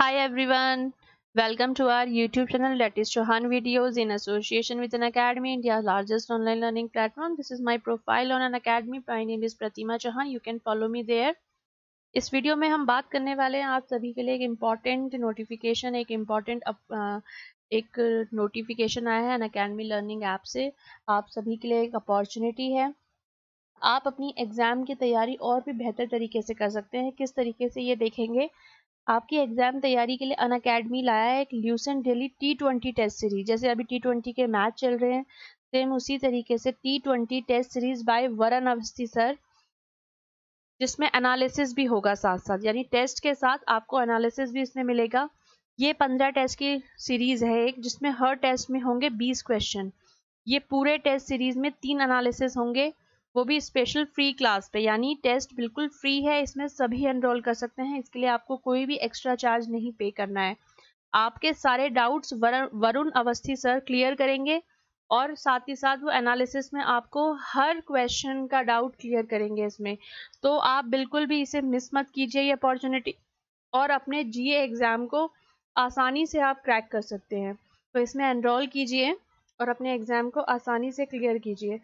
Hi everyone, welcome to our YouTube channel that is chohan Videos in association with an academy, India's largest online learning platform. This is my profile on an academy. My name is Pratima chohan You can follow me there. इस video में हम बात करने वाले हैं आप सभी के लिए एक इम्पॉर्टेंट नोटिफिकेशन एक इम्पॉर्टेंट एक नोटिफिकेशन आया है अन अकेडमी लर्निंग ऐप से आप सभी के लिए एक अपॉर्चुनिटी है आप अपनी एग्ज़ाम की तैयारी और भी बेहतर तरीके से कर सकते हैं किस तरीके से ये देखेंगे आपकी एग्जाम तैयारी के लिए अन अकेडमी लाया है एक Lucent daily T twenty test series जैसे अभी टी ट्वेंटी के मैच चल रहे हैं सेम उसी तरीके से T twenty test series by Varun Awasthi sir जिसमें एनालिसिस भी होगा साथ साथ यानी टेस्ट के साथ आपको एनालिसिस भी इसमें मिलेगा ये पंद्रह टेस्ट की सीरीज है एक जिसमें हर टेस्ट में होंगे बीस क्वेश्चन ये पूरे टेस्ट सीरीज में तीन एनालिसिस होंगे वो भी स्पेशल फ्री क्लास पे यानी टेस्ट बिल्कुल फ्री है इसमें सभी एनरोल कर सकते हैं इसके लिए आपको कोई भी एक्स्ट्रा चार्ज नहीं पे करना है आपके सारे doubts Varun Awasthi sir clear करेंगे और साथ ही साथ वो एनालिसिस में आपको हर क्वेश्चन का डाउट क्लियर करेंगे इसमें तो आप बिल्कुल भी इसे मिस मत कीजिए ये अपॉर्चुनिटी और अपने जीए एग्ज़ाम को आसानी से आप क्रैक कर सकते हैं तो इसमें एनरोल कीजिए और अपने एग्ज़ाम को आसानी से क्लियर कीजिए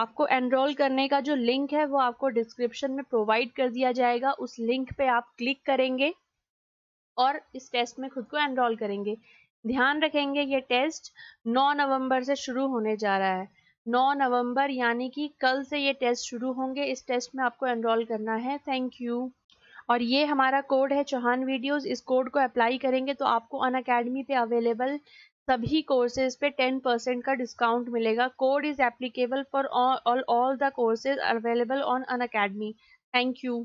आपको एनरोल करने का जो लिंक है वो आपको डिस्क्रिप्शन में प्रोवाइड कर दिया जाएगा उस लिंक पे आप क्लिक करेंगे और इस टेस्ट में खुद को एनरोल करेंगे ध्यान रखेंगे ये टेस्ट 9 नवंबर से शुरू होने जा रहा है 9 नवंबर यानी कि कल से ये टेस्ट शुरू होंगे इस टेस्ट में आपको एनरोल करना है थैंक यू और ये हमारा कोड है चौहान वीडियोस इस कोड को अप्लाई करेंगे तो आपको अन अकेडमी पे अवेलेबल सभी कोर्सेज पे 10 परसेंट का डिस्काउंट मिलेगा code is applicable for all all the courses available on Unacademy thank you